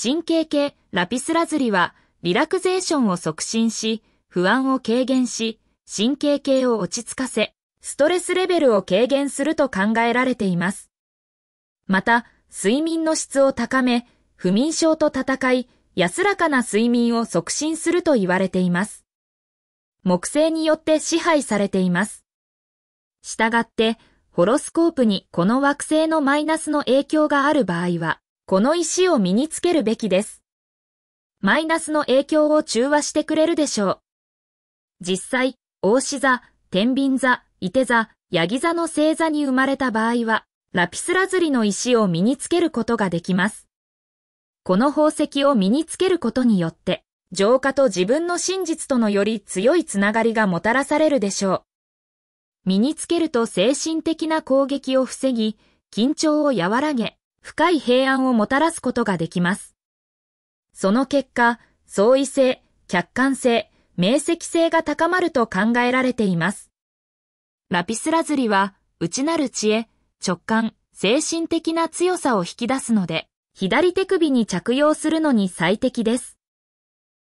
神経系ラピスラズリはリラクゼーションを促進し、不安を軽減し、神経系を落ち着かせ、ストレスレベルを軽減すると考えられています。また、睡眠の質を高め、不眠症と戦い、安らかな睡眠を促進すると言われています。木星によって支配されています。したがって、ホロスコープにこの惑星のマイナスの影響がある場合は、この石を身につけるべきです。マイナスの影響を中和してくれるでしょう。実際、大志座、天秤座、伊手座、ヤギ座の星座に生まれた場合は、ラピスラズリの石を身につけることができます。この宝石を身につけることによって、浄化と自分の真実とのより強いつながりがもたらされるでしょう。身につけると精神的な攻撃を防ぎ、緊張を和らげ、深い平安をもたらすことができます。その結果、相違性、客観性、明晰性が高まると考えられています。ラピスラズリは、内なる知恵、直感、精神的な強さを引き出すので、左手首に着用するのに最適です。